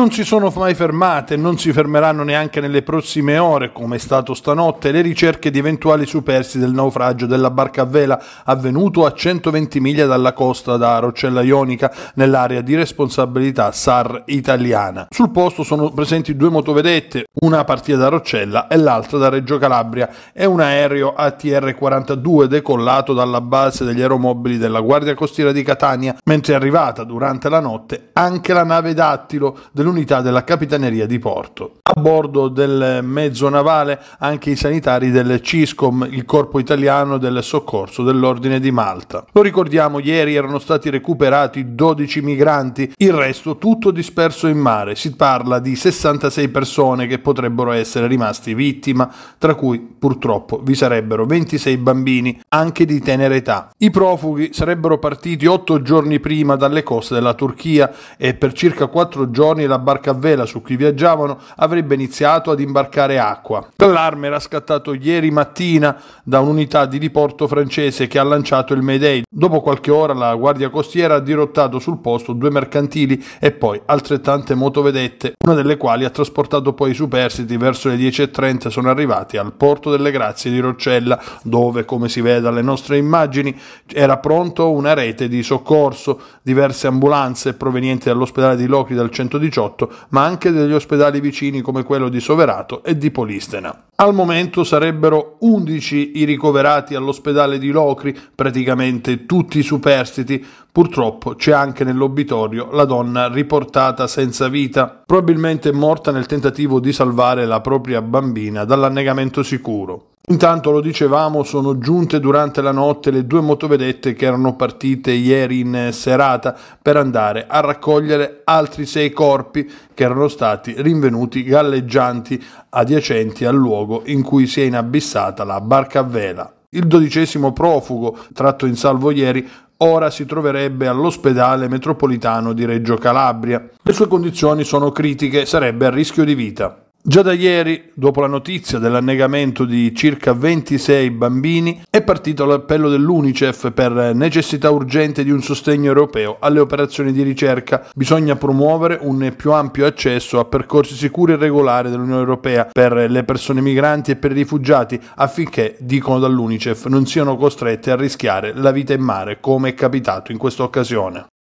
Non si sono mai fermate, non si fermeranno neanche nelle prossime ore, come è stato stanotte, le ricerche di eventuali superstiti del naufragio della barca a vela avvenuto a 120 miglia dalla costa da Roccella Ionica, nell'area di responsabilità SAR italiana. Sul posto sono presenti due motovedette, una partita da Roccella e l'altra da Reggio Calabria, e un aereo ATR-42 decollato dalla base degli aeromobili della Guardia Costiera di Catania, mentre è arrivata durante la notte anche la nave Dattilo dell'Unione dell'unità della Capitaneria di Porto. A bordo del mezzo navale anche i sanitari del CISCOM, il Corpo Italiano del Soccorso dell'Ordine di Malta. Lo ricordiamo, ieri erano stati recuperati 12 migranti, il resto tutto disperso in mare. Si parla di 66 persone che potrebbero essere rimaste vittima, tra cui purtroppo vi sarebbero 26 bambini, anche di tenera età. I profughi sarebbero partiti 8 giorni prima dalle coste della Turchia e per circa 4 giorni la barca a vela su cui viaggiavano avrebbe iniziato ad imbarcare acqua. L'allarme era scattato ieri mattina da un'unità di diporto francese che ha lanciato il Mayday. Dopo qualche ora la Guardia Costiera ha dirottato sul posto due mercantili e poi altrettante motovedette, una delle quali ha trasportato poi i superstiti verso le 10.30 sono arrivati al porto delle Grazie di Roccella, dove, come si vede dalle nostre immagini, era pronto una rete di soccorso, diverse ambulanze provenienti dall'ospedale di Locri dal 118 Carciotto, ma anche degli ospedali vicini come quello di Soverato e di Polistena. Al momento sarebbero 11 i ricoverati all'ospedale di Locri, praticamente tutti superstiti. Purtroppo c'è anche nell'obitorio la donna riportata senza vita, probabilmente morta nel tentativo di salvare la propria bambina dall'annegamento sicuro. Intanto lo dicevamo, sono giunte durante la notte le due motovedette che erano partite ieri in serata per andare a raccogliere altri sei corpi che erano stati rinvenuti galleggianti adiacenti al luogo in cui si è inabissata la barca a vela. Il dodicesimo profugo, tratto in salvo ieri, ora si troverebbe all'ospedale metropolitano di Reggio Calabria. Le sue condizioni sono critiche, sarebbe a rischio di vita. Già da ieri, dopo la notizia dell'annegamento di circa 26 bambini, è partito l'appello dell'UNICEF per necessità urgente di un sostegno europeo alle operazioni di ricerca. Bisogna promuovere un più ampio accesso a percorsi sicuri e regolari dell'Unione Europea per le persone migranti e per i rifugiati affinché, dicono dall'UNICEF, non siano costrette a rischiare la vita in mare come è capitato in questa occasione.